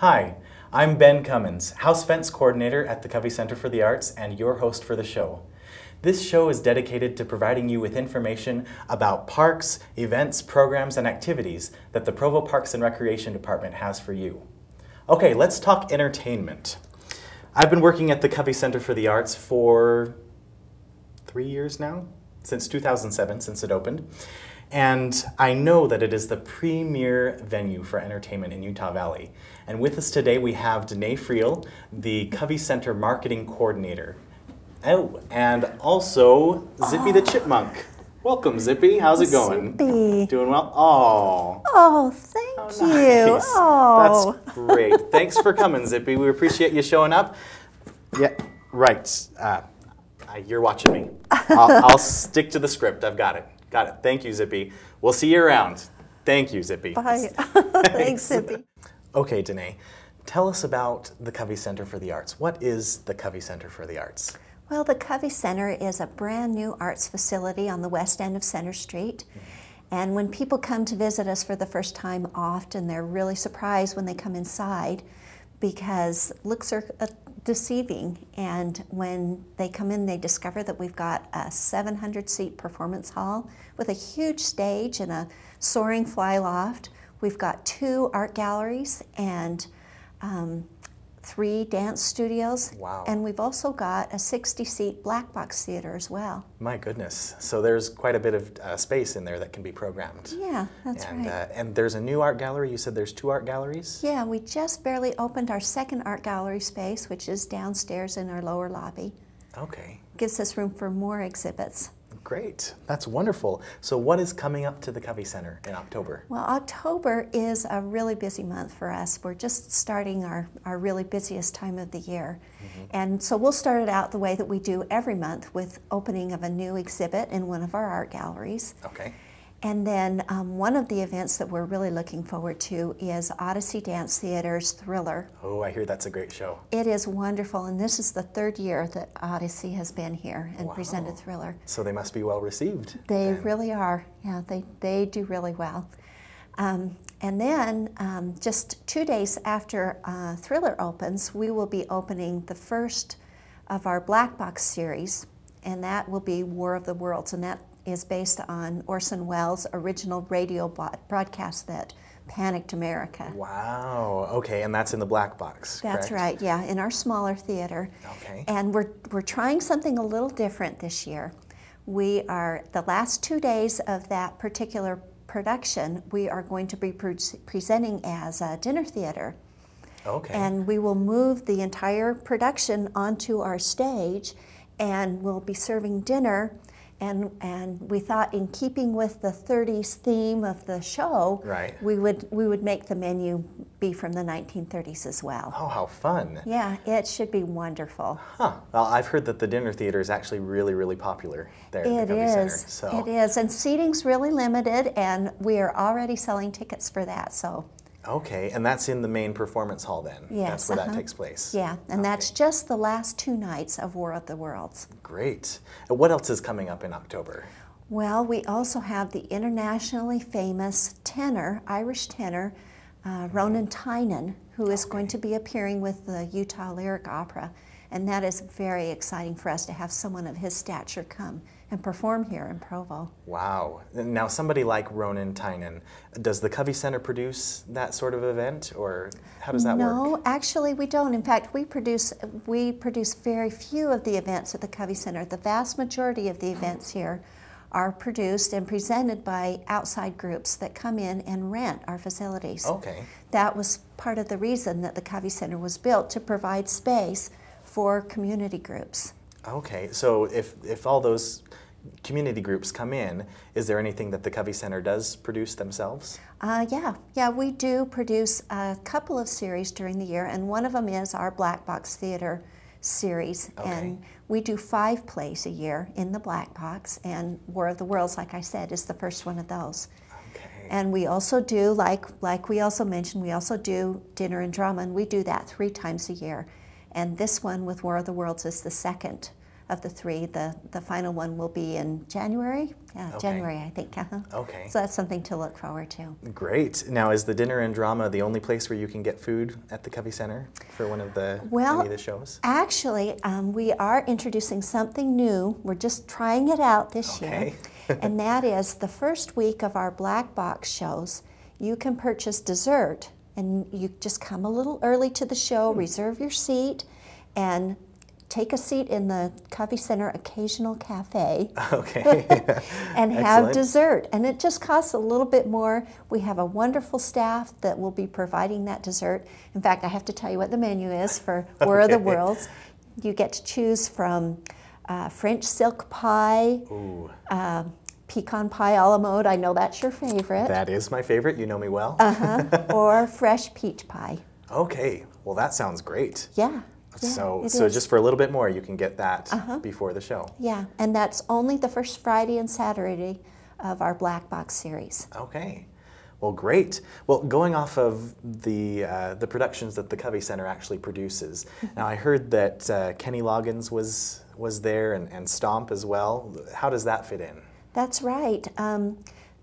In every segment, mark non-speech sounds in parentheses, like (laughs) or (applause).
Hi, I'm Ben Cummins, House Fence Coordinator at the Covey Center for the Arts and your host for the show. This show is dedicated to providing you with information about parks, events, programs, and activities that the Provo Parks and Recreation Department has for you. Okay, let's talk entertainment. I've been working at the Covey Center for the Arts for three years now, since 2007, since it opened. And I know that it is the premier venue for entertainment in Utah Valley. And with us today, we have Danae Friel, the Covey Center Marketing Coordinator. Oh, and also Zippy oh. the Chipmunk. Welcome, Zippy. How's it going? Zippy. Doing well? Oh. Oh, thank oh, nice. you. Oh. That's great. Thanks for coming, Zippy. We appreciate you showing up. Yeah, right. Uh, you're watching me. I'll, I'll stick to the script. I've got it. Got it. Thank you, Zippy. We'll see you around. Thank you, Zippy. Bye. (laughs) Thanks, Zippy. okay, Danae, tell us about the Covey Center for the Arts. What is the Covey Center for the Arts? Well, the Covey Center is a brand new arts facility on the west end of Center Street. Mm-hmm. And when people come to visit us for the first time, often they're really surprised when they come inside because looks are uh, deceiving. And when they come in, they discover that we've got a 700 seat performance hall with a huge stage and a soaring fly loft. We've got two art galleries and um, three dance studios. Wow. And we've also got a 60 seat black box theater as well. My goodness. So there's quite a bit of uh, space in there that can be programmed. Yeah, that's and, right. Uh, and there's a new art gallery. You said there's two art galleries? Yeah, we just barely opened our second art gallery space, which is downstairs in our lower lobby. Okay. Gives us room for more exhibits. Great, that's wonderful. So, what is coming up to the Covey Center in October? Well, October is a really busy month for us. We're just starting our, our really busiest time of the year. Mm-hmm. And so, we'll start it out the way that we do every month with opening of a new exhibit in one of our art galleries. Okay. And then um, one of the events that we're really looking forward to is Odyssey Dance Theater's Thriller. Oh, I hear that's a great show. It is wonderful, and this is the third year that Odyssey has been here and wow. presented Thriller. So they must be well received. They then. really are. Yeah, they, they do really well. Um, and then um, just two days after uh, Thriller opens, we will be opening the first of our Black Box series, and that will be War of the Worlds, and that is based on Orson Welles' original radio broadcast that panicked America. Wow. Okay, and that's in the black box. That's correct? right. Yeah, in our smaller theater. Okay. And we're we're trying something a little different this year. We are the last two days of that particular production. We are going to be pre presenting as a dinner theater. Okay. And we will move the entire production onto our stage, and we'll be serving dinner and and we thought in keeping with the 30s theme of the show right. we would we would make the menu be from the 1930s as well oh how fun yeah it should be wonderful huh well i've heard that the dinner theater is actually really really popular there it the is. Center, so. it is and seating's really limited and we are already selling tickets for that so Okay, and that's in the main performance hall then. Yes, that's where uh -huh. that uh-huh. takes place. Yeah, and okay. that's just the last two nights of War of the Worlds. Great. what else is coming up in October? Well, we also have the internationally famous tenor, Irish tenor, uh, Ronan mm-hmm. Tynan, who is okay. going to be appearing with the Utah Lyric Opera. And that is very exciting for us to have someone of his stature come and perform here in Provo. Wow. Now, somebody like Ronan Tynan, does the Covey Center produce that sort of event, or how does that no, work? No, actually, we don't. In fact, we produce we produce very few of the events at the Covey Center. The vast majority of the events here are produced and presented by outside groups that come in and rent our facilities. Okay. That was part of the reason that the Covey Center was built to provide space for community groups. Okay, so if, if all those community groups come in, is there anything that the Covey Center does produce themselves? Uh, yeah, yeah, we do produce a couple of series during the year, and one of them is our Black Box Theater series. Okay. And we do five plays a year in the Black Box, and War of the Worlds, like I said, is the first one of those. Okay. And we also do, like like we also mentioned, we also do dinner and drama, and we do that three times a year. And this one with War of the Worlds is the second of the three. The, the final one will be in January. Yeah, okay. January, I think. Uh-huh. (laughs) Okay. So that's something to look forward to. Great. Now, is the dinner and drama the only place where you can get food at the Covey Center for one of the, well, of the shows? Actually, um, we are introducing something new. We're just trying it out this okay. year. (laughs) and that is the first week of our black box shows, you can purchase dessert and you just come a little early to the show, mm-hmm. reserve your seat, and take a seat in the Coffee Center Occasional Cafe. (laughs) Okay. (laughs) and have dessert. And it just costs a little bit more. We have a wonderful staff that will be providing that dessert. In fact, I have to tell you what the menu is for (laughs) Where okay. Are the Worlds. You get to choose from uh, French silk pie, um, pecan pie a la mode. I know that's your favorite. That is my favorite. You know me well. uh huh. (laughs) Or fresh peach pie. Okay. Well, that sounds great. Yeah. Yeah, so so is. just for a little bit more, you can get that uh -huh. before the show. Yeah, and that's only the first Friday and Saturday of our Black Box series. Okay. Well, great. Well, going off of the uh, the productions that the Covey Center actually produces, mm-hmm. now I heard that uh, Kenny Loggins was was there and, and Stomp as well. How does that fit in? That's right. Um,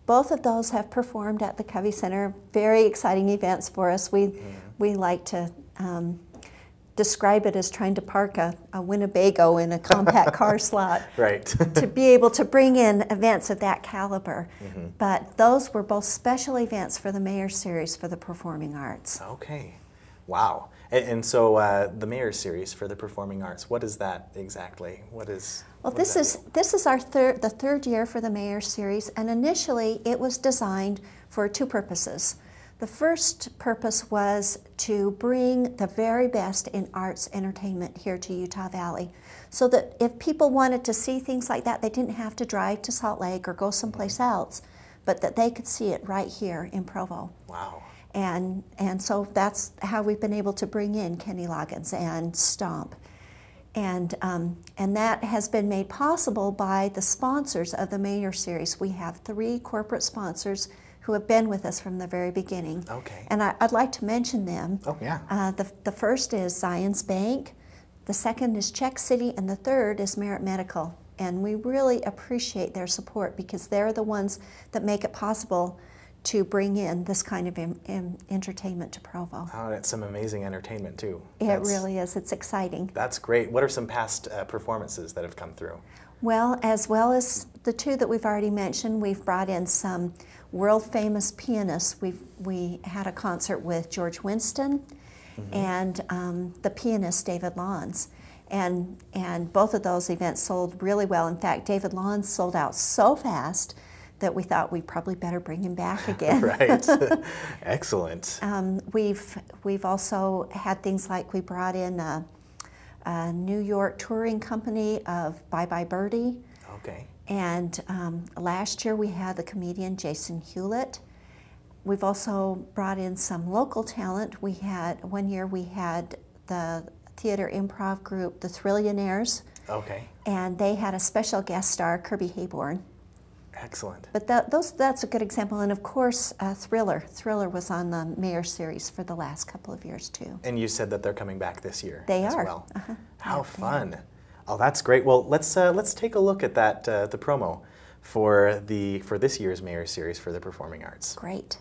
both of those have performed at the Covey Center. Very exciting events for us. We, we like to um, describe it as trying to park a, a Winnebago in a compact car (laughs) slot. Right. to be able to bring in events of that caliber. Mm-hmm. But those were both special events for the Mayor Series for the Performing Arts. Okay. Wow. And, and so uh, the Mayor's Series for the Performing Arts, what is that exactly? What is well, what this is, this is our third the third year for the Mayor's Series, and initially it was designed for two purposes. The first purpose was to bring the very best in arts entertainment here to Utah Valley so that if people wanted to see things like that, they didn't have to drive to Salt Lake or go someplace mm-hmm. else, but that they could see it right here in Provo. Wow. And, and so that's how we've been able to bring in Kenny Loggins and Stomp. And, um, and that has been made possible by the sponsors of the Mayor Series. We have three corporate sponsors who have been with us from the very beginning. Okay. And I, would like to mention them. Oh, yeah. Uh, the, the first is Zions Bank, the second is Check City, and the third is Merit Medical. And we really appreciate their support because they're the ones that make it possible to bring in this kind of in, in entertainment to Provo. Oh, ah, it's some amazing entertainment too. It that's, really is. It's exciting. That's great. What are some past uh, performances that have come through? Well, as well as the two that we've already mentioned, we've brought in some world famous pianists. We we had a concert with George Winston mm-hmm. and um, the pianist David Lawns and and both of those events sold really well. In fact, David Lawns sold out so fast that we thought we probably better bring him back (laughs) again. right. (laughs) Excellent. Um, we've we've also had things like we brought in a, a New York touring company of Bye Bye Birdie. Okay. And um, last year we had the comedian Jason Hewlett. We've also brought in some local talent. We had one year we had the theater improv group, the Thrillionaires. Okay. And they had a special guest star, Kirby Hayborn. Excellent. But that, those, that's a good example. And of course, uh, Thriller. Thriller was on the Mayor series for the last couple of years, too. And you said that they're coming back this year they as are. well. Uh-huh. How yeah, fun. Oh, that's great. Well, let's, uh, let's take a look at that, uh, the promo for, the, for this year's Mayor series for the performing arts. Great.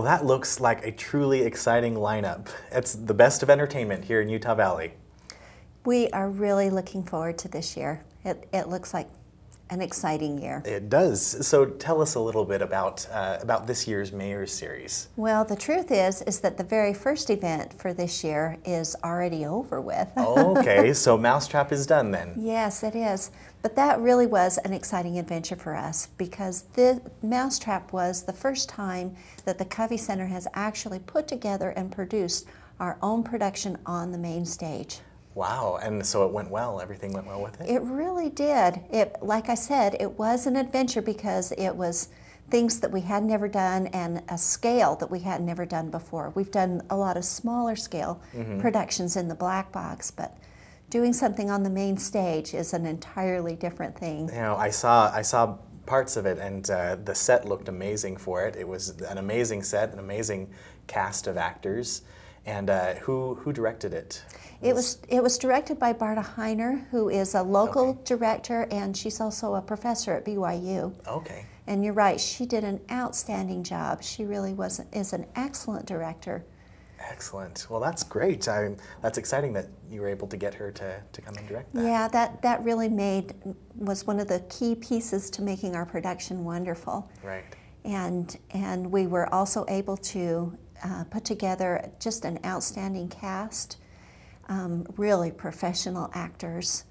Well, that looks like a truly exciting lineup. It's the best of entertainment here in Utah Valley. We are really looking forward to this year. It, it looks like an exciting year. It does. So tell us a little bit about uh, about this year's Mayor's Series. Well, the truth is is that the very first event for this year is already over with. (laughs) okay, so Mousetrap is done then. Yes, it is. But that really was an exciting adventure for us because the Mousetrap was the first time that the Covey Center has actually put together and produced our own production on the main stage. Wow. And so it went well. Everything went well with it? It really did. It like I said, it was an adventure because it was things that we had never done and a scale that we had never done before. We've done a lot of smaller scale mm -hmm. productions in the black box, but doing something on the main stage is an entirely different thing. You know, I saw I saw parts of it, and uh, the set looked amazing for it. It was an amazing set, an amazing cast of actors. And uh, who, who directed it? It was, it was directed by Barta Heiner, who is a local okay. director, and she's also a professor at BYU. Okay. And you're right, she did an outstanding job. She really was is an excellent director. Excellent. Well, that's great. i that's exciting that you were able to get her to, to come and direct that. Yeah, that, that really made, was one of the key pieces to making our production wonderful. Right. And, and we were also able to uh, put together just an outstanding cast, um, really professional actors.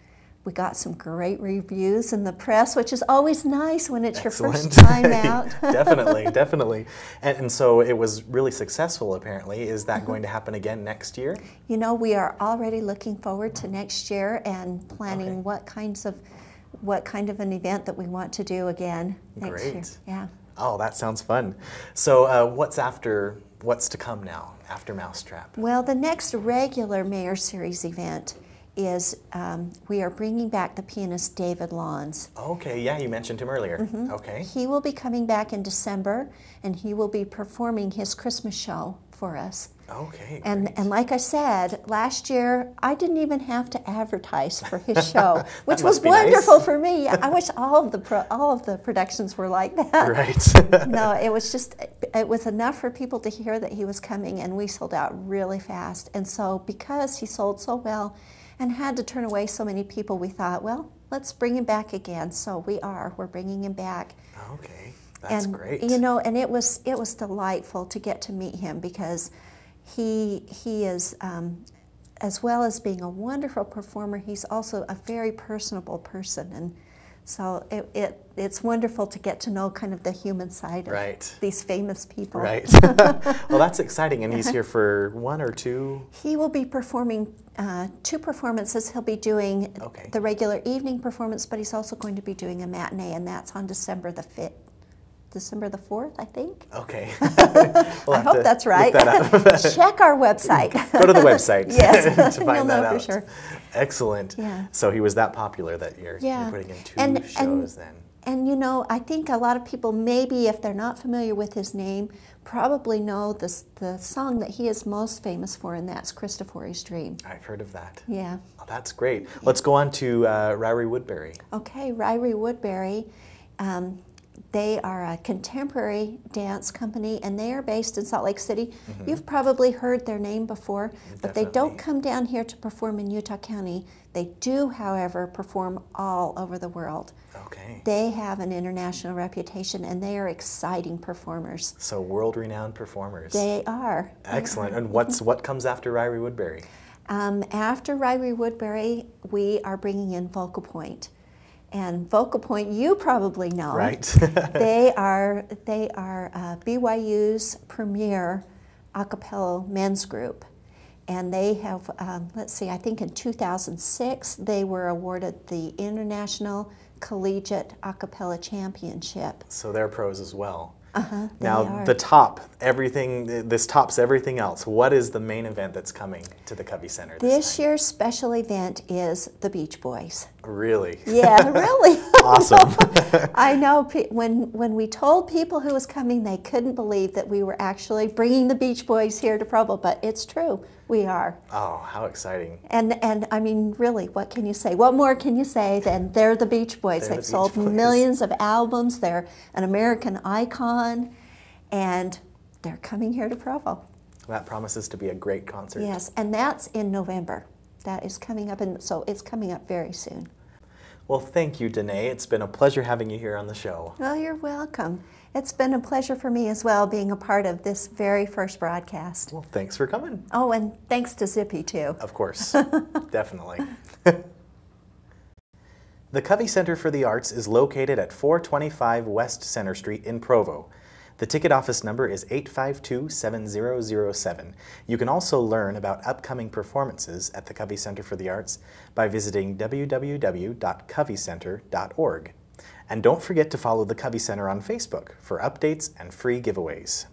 We got some great reviews in the press, which is always nice when it's Excellent. your first time (laughs) out. (laughs) definitely, definitely. And, and, so it was really successful, apparently. Is that going to happen again next year? You know, we are already looking forward to next year and planning okay. what kinds of what kind of an event that we want to do again next Great. year. Yeah. Oh, that sounds fun. So, uh, what's after what's to come now after Mousetrap? Well, the next regular Mayor Series event is um, we are bringing back the pianist David Lawns. Okay, yeah, you mentioned him earlier. Mm -hmm. Okay. He will be coming back in December and he will be performing his Christmas show for us. Okay. Great. And, and like I said, last year I didn't even have to advertise for his show, (laughs) which was wonderful nice. for me. (laughs) I wish all of the all of the productions were like that. Right. (laughs) no, it was just it was enough for people to hear that he was coming, and we sold out really fast. And so, because he sold so well and had to turn away so many people, we thought, well, let's bring him back again. So we are. We're bringing him back. Okay, that's and, great. You know, and it was it was delightful to get to meet him because he he is. Um, as well as being a wonderful performer, he's also a very personable person, and so it, it, it's wonderful to get to know kind of the human side of right. these famous people. Right. (laughs) (laughs) well, that's exciting. And he's here for one or two? He will be performing uh, two performances. He'll be doing okay. the regular evening performance, but he's also going to be doing a matinee, and that's on December the 5th. December the 4th, I think. Okay. (laughs) (laughs) we'll I hope that's right. That (laughs) Check our website. Go to the website yes. to find You'll that know out. For sure. Excellent. Yeah. So he was that popular that year. Yeah. You're putting in two and, shows and, then. And you know, I think a lot of people maybe if they're not familiar with his name, probably know the the song that he is most famous for, and that's Christophery's Dream. I've heard of that. Yeah. Oh, that's great. Let's go on to uh, Ryrie Woodbury. Okay, Ryrie Woodbury. Um, they are a contemporary dance company and they are based in Salt Lake City. Mm -hmm. You've probably heard their name before, Definitely. but they don't come down here to perform in Utah County. They do, however, perform all over the world. Okay. They have an international reputation and they are exciting performers. So world renowned performers. They are. Excellent. and what's what comes after Ryrie Woodbury? Um, after Ryrie Woodbury, we are bringing in Vocal Point and Focal Point, you probably know. Right. (laughs) they are they are uh, BYU's premier a cappella men's group, and they have um, let's see, I think in 2006 they were awarded the International Collegiate A Cappella Championship. So they're pros as well. Uh-huh, now the top, everything. This tops everything else. What is the main event that's coming to the Covey Center? This, this year's special event is the Beach Boys. Really? Yeah, (laughs) really. awesome. (laughs) I know when when we told people who was coming, they couldn't believe that we were actually bringing the Beach Boys here to Provo, but it's true. We are. Oh, how exciting. And and I mean, really, what can you say? What more can you say than they're the Beach Boys. They're They've the sold Boys. millions of albums. They're an American icon and they're coming here to Provo. That promises to be a great concert. Yes, and that's in November. That is coming up, and so it's coming up very soon. Well, thank you, Danae. It's been a pleasure having you here on the show. Well, you're welcome. It's been a pleasure for me as well being a part of this very first broadcast. Well, thanks for coming. Oh, and thanks to Zippy, too. Of course, (laughs) definitely. (laughs) the Covey Center for the Arts is located at 425 West Center Street in Provo. The ticket office number is 852-7007. You can also learn about upcoming performances at the Covey Center for the Arts by visiting www.coveycenter.org. And don't forget to follow the Covey Center on Facebook for updates and free giveaways.